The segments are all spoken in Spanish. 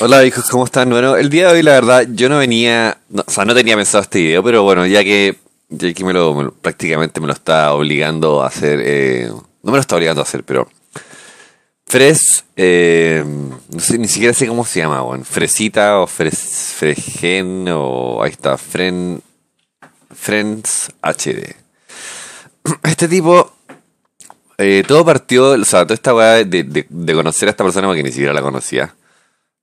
Hola hijos, ¿cómo están? Bueno, el día de hoy la verdad yo no venía, o sea, no tenía pensado este video, pero bueno, ya que, ya que me lo, prácticamente me lo está obligando a hacer, eh, no me lo está obligando a hacer, pero Fres, eh, no sé, ni siquiera sé cómo se llama, bueno, Fresita o Fres, Fresgen o ahí está, Fren, Friends HD. Este tipo eh, todo partió, o sea, toda esta weá de, conocer a esta persona porque ni siquiera la conocía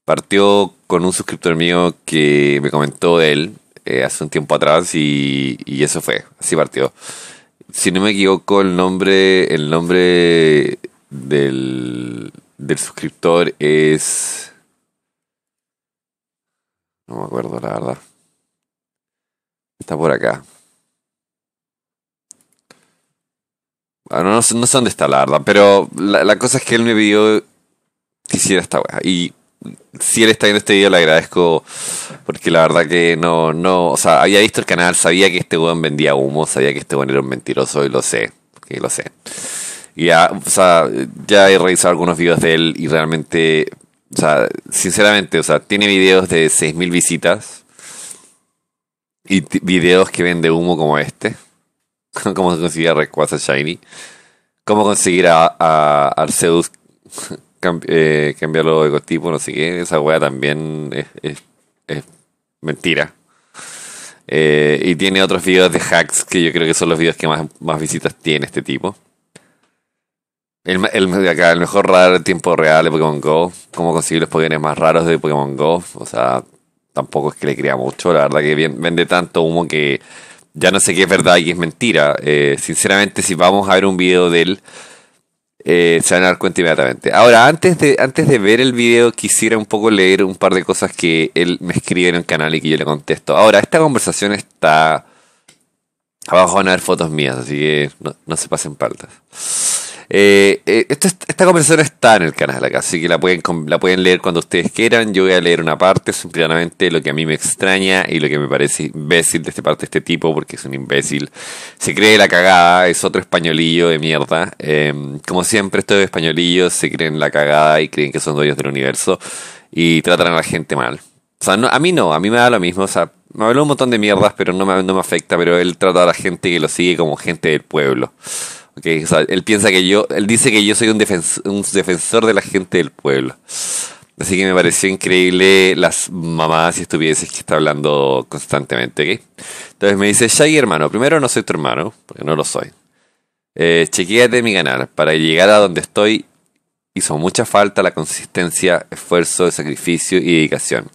partió con un suscriptor mío que me comentó él eh, hace un tiempo atrás y, eso fue, así partió. Si no me equivoco, el nombre, el nombre del, suscriptor es... No me acuerdo, la verdad. Está por acá. Bueno, no, no sé dónde está, la verdad, pero la, cosa es que él me pidió que hiciera esta weá. Y si él está viendo este video, le agradezco porque la verdad que no, no, o sea, había visto el canal, sabía que este weón vendía humo, sabía que este weón era un mentiroso y lo sé, que lo sé. ya, ya he revisado algunos videos de él y realmente, o sea, sinceramente, o sea, tiene videos de 6.000 visitas y videos que vende humo como este. Como conseguir a Rayquaza Shiny. Cómo conseguir a, a eh, cambiar los no sé qué, esa weá también es, mentira. Eh, y tiene otros videos de hacks que yo creo que son los videos que más, más visitas tiene este tipo. El, mejor radar en tiempo real de Pokémon Go. Cómo conseguir los Pokémon más raros de Pokémon Go. O sea, tampoco es que le crea mucho. La verdad que vende tanto humo que ya no sé qué es verdad y qué es mentira. Eh, sinceramente, si vamos a ver un video de él eh, se van a dar cuenta inmediatamente. Ahora, antes de, antes de ver el video, quisiera un poco leer un par de cosas que él me escribe en el canal y que yo le contesto. Ahora, esta conversación está... Abajo van a ver fotos mías, así que no, no se pasen paltas. Eh, eh, esta, esta, conversación está en el canal acá, así que la pueden, la pueden leer cuando ustedes quieran. Yo voy a leer una parte, simplemente lo que a mí me extraña y lo que me parece imbécil de este parte este tipo, porque es un imbécil. Se cree la cagada, es otro españolillo de mierda. Em, como siempre, estos españolillos se creen la cagada y creen que son dueños del universo y tratan a la gente mal. O sea, no, a mí no, a mí me da lo mismo. O sea, me habló un montón de mierdas, pero no me, no me afecta. Pero él trata a la gente que lo sigue como gente del pueblo. Okay, o él piensa que yo, él dice que yo soy un, defensor de la gente del pueblo. Así que me pareció increíble las mamadas y estupideces que está hablando constantemente. Entonces me dice, Shaggy hermano, primero no soy tu hermano, porque no lo soy. Eh, mi canal. Para llegar a donde estoy hizo mucha falta la consistencia, esfuerzo, sacrificio y dedicación.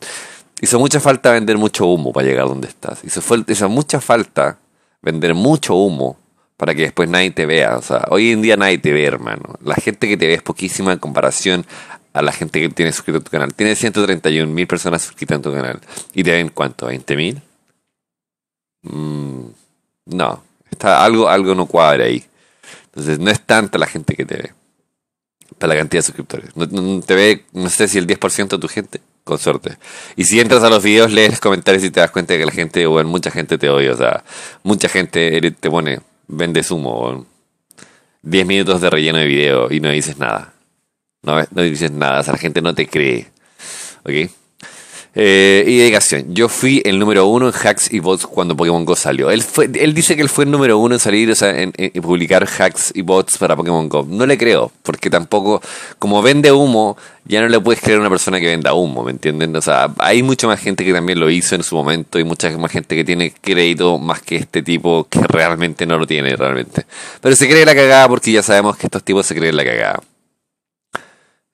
Hizo mucha falta vender mucho humo para llegar a donde estás. Hizo, hizo mucha falta vender mucho humo para que después nadie te vea. O sea, hoy en día nadie te ve, hermano. La gente que te ve es poquísima en comparación a la gente que tiene suscrito a tu canal. Tienes 131 mil personas suscritas a tu canal. ¿Y te ven cuánto? ¿20 mil? Mm, no. Está, algo, algo no cuadra ahí. Entonces, no es tanta la gente que te ve. Para la cantidad de suscriptores. No, te ve, no sé si el 10% de tu gente. Con suerte. Y si entras a los videos, lees los comentarios y te das cuenta de que la gente, bueno, mucha gente te odia. O sea, mucha gente te pone vende sumo, 10 minutos de relleno de video y no dices nada. No, no dices nada, la gente no te cree. ¿Ok? Eh, y dedicación. Yo fui el número uno en hacks y bots cuando Pokémon Go salió. Él, dice que él fue el número uno en salir, o en, publicar hacks y bots para Pokémon Go. No le creo, porque tampoco, como vende humo, ya no le puedes creer a una persona que venda humo, ¿me entienden? O sea, hay mucha más gente que también lo hizo en su momento y mucha más gente que tiene crédito más que este tipo que realmente no lo tiene, realmente. Pero se cree la cagada porque ya sabemos que estos tipos se creen la cagada.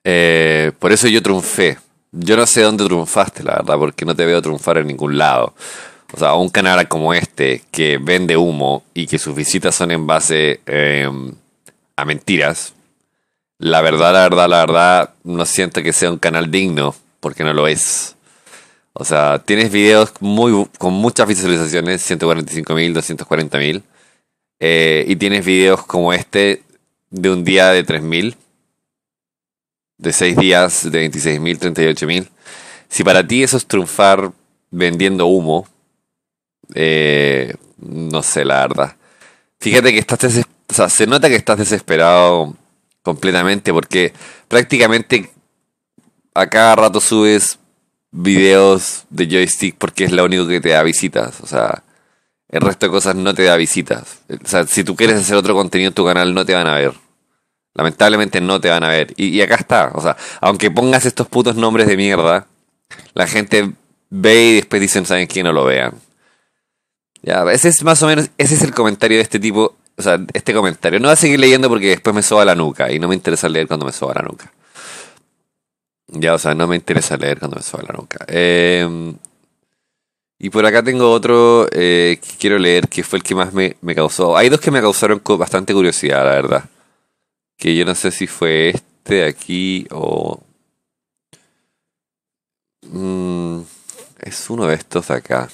Eh, por eso yo triunfé yo no sé dónde triunfaste, la verdad, porque no te veo triunfar en ningún lado. O sea, un canal como este que vende humo y que sus visitas son en base em, a mentiras, la verdad, la verdad, la verdad, no siento que sea un canal digno, porque no lo es. O sea, tienes videos muy, con muchas visualizaciones, 145.000, 240.000, eh, y tienes videos como este de un día de 3.000 de 6 días, de 26.000, 38.000, si para ti eso es triunfar vendiendo humo, eh, no sé, la verdad. Fíjate que estás, o sea, se nota que estás desesperado completamente porque prácticamente a cada rato subes videos de joystick porque es lo único que te da visitas. O sea, el resto de cosas no te da visitas. O sea, si tú quieres hacer otro contenido en tu canal no te van a ver. Lamentablemente no te van a ver. Y, acá está. O sea, aunque pongas estos putos nombres de mierda, la gente ve y después dicen, ¿saben quién No lo vean. Ya, ese es más o menos, ese es el comentario de este tipo, o sea, este comentario. No voy a seguir leyendo porque después me soba la nuca y no me interesa leer cuando me soba la nuca. Ya, o sea, no me interesa leer cuando me soba la nuca. Em, y por acá tengo otro eh, que quiero leer, que fue el que más me causó. Hay dos que me causaron bastante curiosidad, la verdad que yo no sé si fue este aquí o... Mm, es uno de estos de acá.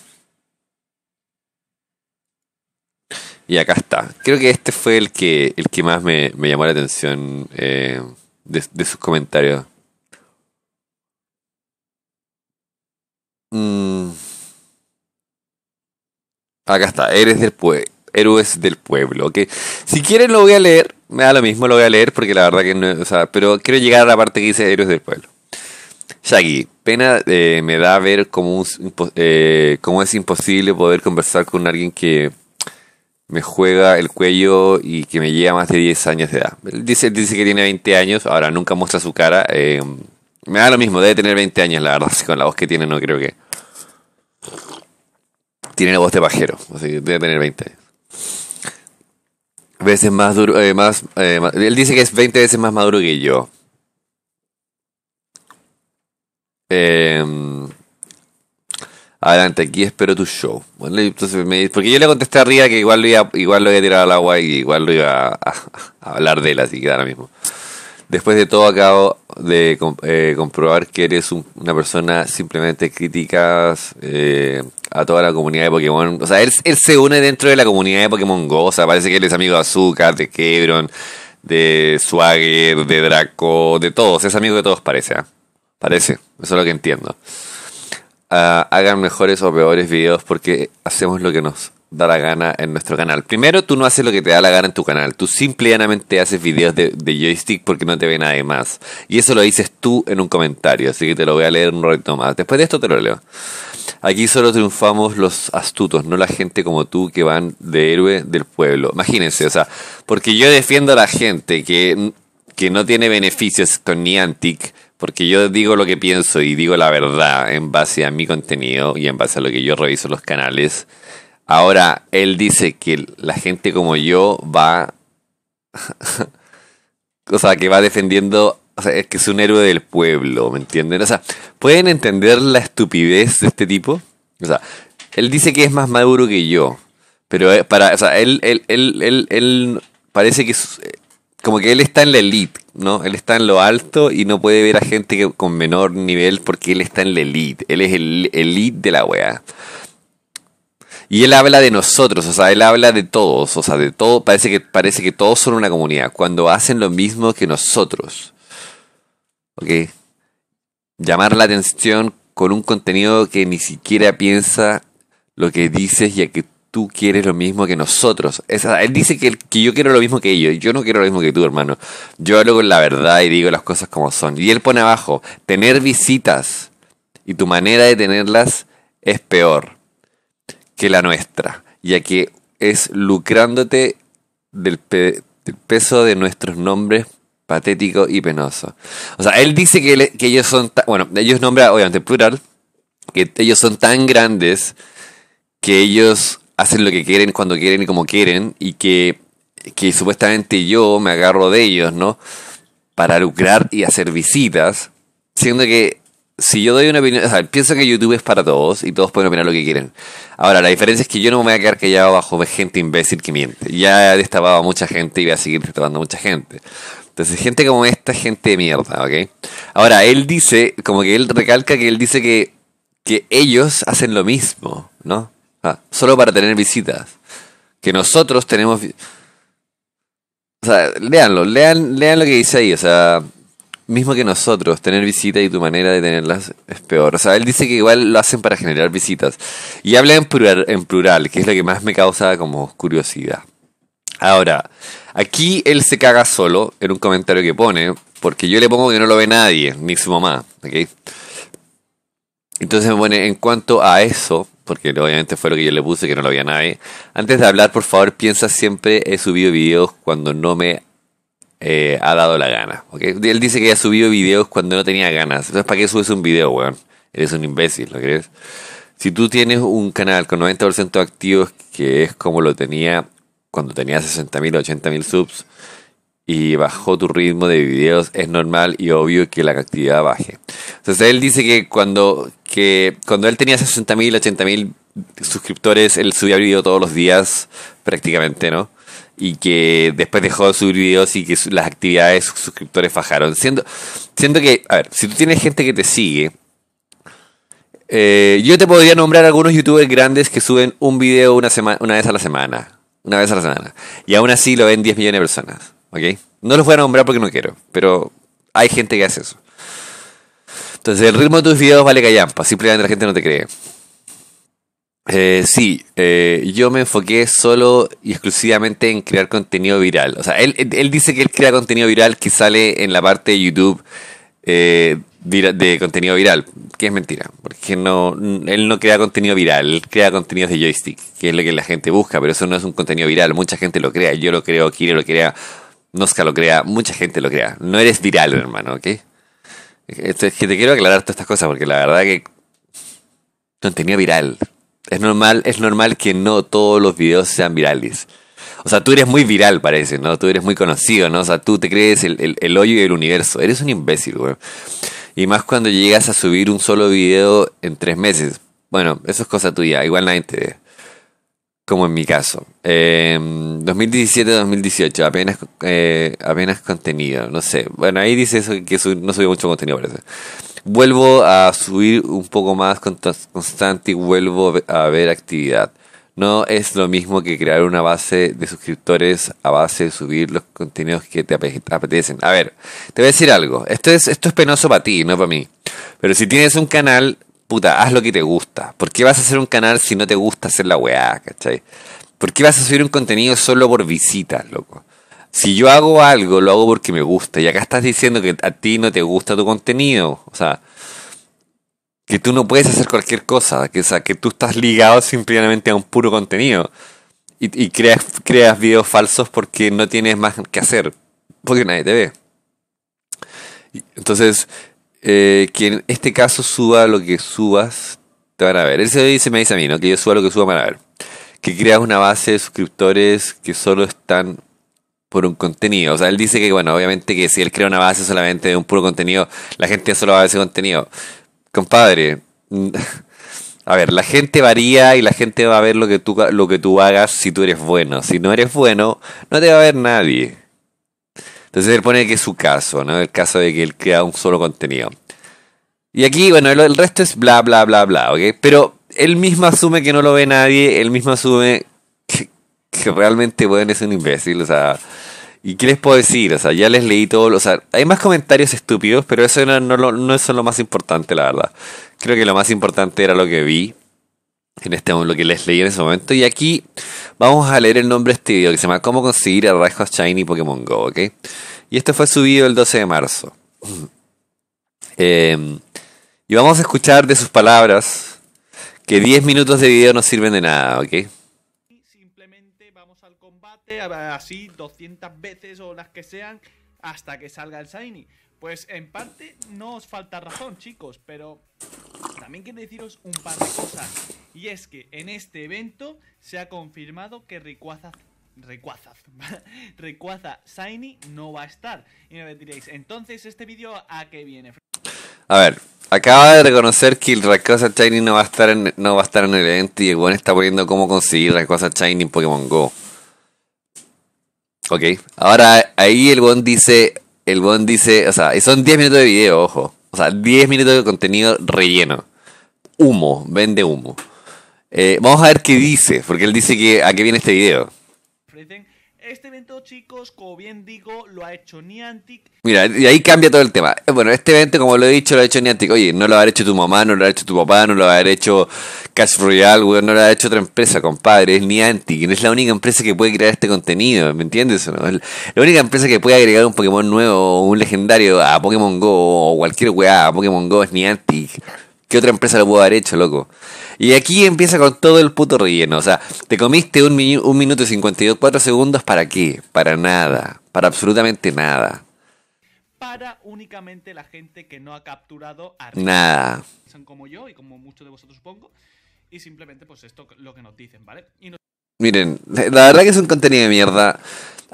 Y acá está. Creo que este fue el que, el que más me, llamó la atención eh, de, sus comentarios. Mm. Acá está. Eres del pueblo. Héroes del pueblo. okay Si quieren lo voy a leer. Me da lo mismo, lo voy a leer porque la verdad que no. O sea, pero quiero llegar a la parte que dice Héroes del Pueblo. Shaggy, pena eh, me da ver eh, cómo, es imposible poder conversar con alguien que me juega el cuello y que me lleva más de 10 años de edad. Dice, dice que tiene 20 años, ahora nunca muestra su cara. Eh, me da lo mismo, debe tener 20 años, la verdad. con la voz que tiene, no creo que. Tiene la voz de pajero, así que debe tener 20 años veces más duro, eh, más, eh, él dice que es 20 veces más maduro que yo. Em, adelante, aquí espero tu show. Bueno, porque yo le contesté arriba que igual lo, iba, igual lo iba a tirar al agua y igual lo iba a hablar de él, así que ahora mismo. Después de todo, acabo de eh, comprobar que eres una persona simplemente crítica eh, a toda la comunidad de Pokémon. O sea, él, se une dentro de la comunidad de Pokémon Go. O sea, parece que él es amigo de Azúcar, de Kebron, de Swagger, de Draco, de todos. Es amigo de todos, parece. ¿ah? Parece. Eso es lo que entiendo. Ah, hagan mejores o peores videos porque hacemos lo que nos da la gana en nuestro canal. Primero, tú no haces lo que te da la gana en tu canal. Tú simplemente y haces videos de, joystick porque no te ve nadie más. Y eso lo dices tú en un comentario, así que te lo voy a leer un ratito más. Después de esto te lo leo. Aquí solo triunfamos los astutos, no la gente como tú que van de héroe del pueblo. Imagínense, o sea, porque yo defiendo a la gente que, que no tiene beneficios con Niantic porque yo digo lo que pienso y digo la verdad en base a mi contenido y en base a lo que yo reviso los canales Ahora, él dice que la gente como yo va... o sea, que va defendiendo... O sea, es que es un héroe del pueblo, ¿me entienden? O sea, ¿pueden entender la estupidez de este tipo? O sea, él dice que es más maduro que yo. Pero eh, para, o sea, él, él, él, él, parece que es, eh, como que él está en la elite, ¿no? Él está en lo alto y no puede ver a gente que, con menor nivel porque él está en la elite. Él es el elite de la wea. Y él habla de nosotros, o sea, él habla de todos, o sea, de todo, parece que, parece que todos son una comunidad, cuando hacen lo mismo que nosotros. ¿Ok? Llamar la atención con un contenido que ni siquiera piensa lo que dices, ya que tú quieres lo mismo que nosotros. él dice que, que, yo quiero lo mismo que ellos. Yo no quiero lo mismo que tú, hermano. Yo hablo con la verdad y digo las cosas como son. Y él pone abajo, tener visitas y tu manera de tenerlas es peor que la nuestra, ya que es lucrándote del, del peso de nuestros nombres patéticos y penosos. O sea, él dice que, ellos son, bueno, ellos nombra, obviamente, plural, que ellos son tan grandes que ellos hacen lo que quieren, cuando quieren y como quieren, y que, que supuestamente yo me agarro de ellos, ¿no? Para lucrar y hacer visitas, siendo que si yo doy una opinión, o sea, pienso que YouTube es para todos y todos pueden opinar lo que quieren. Ahora, la diferencia es que yo no me voy a quedar callado bajo gente imbécil que miente. Ya he destapado a mucha gente y voy a seguir destapando a mucha gente. Entonces, gente como esta, gente de mierda, ¿ok? Ahora, él dice, como que él recalca que él dice que, que ellos hacen lo mismo, ¿no? solo para tener visitas. Que nosotros tenemos... O sea, leanlo, lean, lean lo que dice ahí, o sea, mismo que nosotros, tener visitas y tu manera de tenerlas es peor. O sea, él dice que igual lo hacen para generar visitas. Y habla en plural, que es lo que más me causa como curiosidad. Ahora, aquí él se caga solo en un comentario que pone, porque yo le pongo que no lo ve nadie, ni su mamá. Entonces me pone, en cuanto a eso, porque obviamente fue lo que yo le puse, que no lo veía nadie, antes de hablar, por favor, piensa siempre, he subido videos cuando no me eh, ha dado la gana. Él dice que ha subido videos cuando no tenía ganas. Entonces, ¿para qué subes un video, weón? Eres un imbécil, ¿lo crees? Si tú tienes un canal con 90% activos, que es como lo tenía cuando tenía 60.000 80.000 subs, y bajó tu ritmo de videos, es normal y obvio que la actividad baje. Entonces él dice que cuando, que cuando él tenía 60.000, 80.000 suscriptores, él subía video todos los días prácticamente, ¿no? y que después dejó de subir videos y que las actividades suscriptores fajaron. Siento siento que, a ver, si tú tienes gente que te sigue, eh, yo te podría nombrar algunos youtubers grandes que suben un video una, semana, una vez a la semana. Una vez a la semana. Y aún así lo ven 10 millones de personas. ¿Ok? No los voy a nombrar porque no quiero, pero hay gente que hace eso. Entonces el ritmo de tus videos vale callampa, simplemente la gente no te cree. Eh, sí, eh, yo me enfoqué solo y exclusivamente en crear contenido viral. O sea, él, dice que él crea contenido viral que sale en la parte de YouTube eh, de contenido viral, que es mentira, porque no, él no crea contenido viral, él crea contenidos de joystick, que es lo que la gente busca, pero eso no es un contenido viral, mucha gente lo crea, yo lo creo, Kire lo crea, Nosca lo crea, mucha gente lo crea. No eres viral, hermano, ¿ok? Entonces, este, que te quiero aclarar todas estas cosas, porque la verdad que contenido viral es normal, es normal que no todos los videos sean virales. O sea, tú eres muy viral, parece, ¿no? Tú eres muy conocido, ¿no? O sea, tú te crees el, el, el hoyo del universo. Eres un imbécil, güey. Y más cuando llegas a subir un solo video en tres meses. Bueno, eso es cosa tuya. Igual nadie te como en mi caso. 2017-2018, eh, apenas, eh, apenas contenido, no sé. Bueno, ahí dice eso que no subió mucho contenido, parece. Vuelvo a subir un poco más constante y vuelvo a ver actividad. No es lo mismo que crear una base de suscriptores a base de subir los contenidos que te apetecen. A ver, te voy a decir algo. esto es penoso para ti, no para mí. Pero si tienes un canal, puta, haz lo que te gusta. ¿Por qué vas a hacer un canal si no te gusta hacer la weá, cachai? ¿Por qué vas a subir un contenido solo por visitas, loco? Si yo hago algo, lo hago porque me gusta. Y acá estás diciendo que a ti no te gusta tu contenido. O sea, que tú no puedes hacer cualquier cosa. Que, sea, que tú estás ligado simplemente a un puro contenido. Y, creas videos falsos porque no tienes más que hacer. Porque nadie te ve. Entonces, eh, que en este caso suba lo que subas, te van a ver. Él se, me dice a mí, ¿no? Que yo suba lo que suba, me van a ver. Que creas una base de suscriptores que solo están por un contenido. O sea, él dice que, bueno, obviamente que si él crea una base solamente de un puro contenido, la gente solo va a ver ese contenido. Compadre, a ver, la gente varía y la gente va a ver lo que tú, lo que tú hagas si tú eres bueno. Si no eres bueno, no te va a ver nadie. Entonces él pone que es su caso, ¿no? El caso de que él crea un solo contenido. Y aquí, bueno, el, resto es bla, bla, bla, bla, ¿ok? Pero él mismo asume que no lo ve nadie, él mismo asume que, realmente, bueno, es un imbécil, o sea... ¿Y qué les puedo decir? O sea, ya les leí todo. O sea, hay más comentarios estúpidos, pero eso no, no, es lo más importante, la verdad. Creo que lo más importante era lo que vi en este lo que les leí en ese momento. Y aquí vamos a leer el nombre de este video que se llama Cómo conseguir el Rejo Shiny Pokémon Go, ¿ok? Y este fue subido el 12 de marzo. Em, y vamos a escuchar de sus palabras que 10 minutos de video no sirven de nada, ¿ok? Simplemente vamos al combate, así 200 veces o las que sean, hasta que salga el Shiny. Pues en parte no os falta razón, chicos, pero también quiero deciros un par de cosas. Y es que en este evento se ha confirmado que Ricuaza, Ricuaza, Ricuaza Shiny no va a estar. Y me diréis, entonces, ¿este vídeo a qué viene? A ver, acaba de reconocer que el Shiny no va a estar en, no va a estar en el evento y el buen está poniendo cómo conseguir Ricuaza Shiny en Pokémon GO. Ok, ahora ahí el buen dice, el buen dice, o sea, son 10 minutos de video, ojo. O sea, 10 minutos de contenido relleno. Humo, vende humo. Eh, vamos a ver qué dice, porque él dice que a qué viene este video. Este evento, chicos, como bien digo, lo ha hecho Niantic. Mira, y ahí cambia todo el tema. Eh, bueno, este evento, como lo he dicho, lo ha hecho Niantic. Oye, no lo ha hecho tu mamá, no lo ha hecho tu papá, no lo ha hecho Cash Royale, no lo ha hecho otra empresa, compadre. Es Niantic. Es la única empresa que puede crear este contenido, ¿me entiendes? No? la única empresa que puede agregar un Pokémon nuevo, un legendario a Pokémon Go o cualquier weá a Pokémon Go es Niantic. ¿Qué otra empresa lo pudo haber hecho, loco? Y aquí empieza con todo el puto relleno. O sea, te comiste un, minuto y 52, segundos para qué? Para nada. Para absolutamente nada. Para únicamente la gente que no ha capturado a Nada. Son como yo y como muchos de vosotros supongo. Y simplemente pues esto lo que nos dicen, ¿vale? Miren, la verdad que es un contenido de mierda.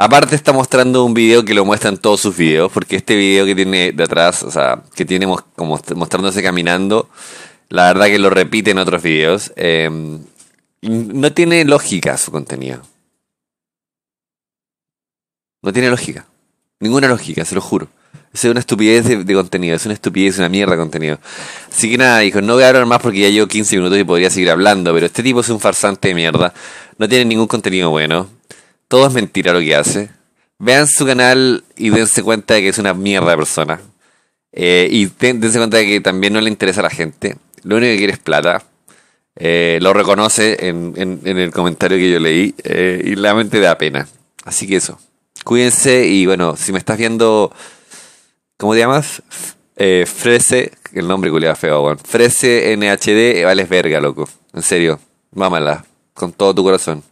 Aparte está mostrando un video que lo muestran todos sus videos, porque este video que tiene de atrás, o sea, que tiene como mostrándose caminando, la verdad que lo repite en otros videos. Em, no tiene lógica su contenido. No tiene lógica. Ninguna lógica, se lo juro. Es una estupidez de, contenido, es una estupidez, una mierda de contenido. Así que nada, dijo, no voy a hablar más porque ya llevo 15 minutos y podría seguir hablando, pero este tipo es un farsante de mierda. No tiene ningún contenido bueno. Todo es mentira lo que hace. Vean su canal y dense cuenta de que es una mierda de persona. Eh, y dense cuenta de que también no le interesa a la gente. Lo único que quiere es plata. Eh, lo reconoce en, en, el comentario que yo leí eh, Y la mente da pena. Así que eso. Cuídense y bueno, si me estás viendo, ¿cómo te llamas? Eh, Frese, el nombre culiado feo, weón. Frese NHD, vales verga, loco. En serio, mámala, con todo tu corazón.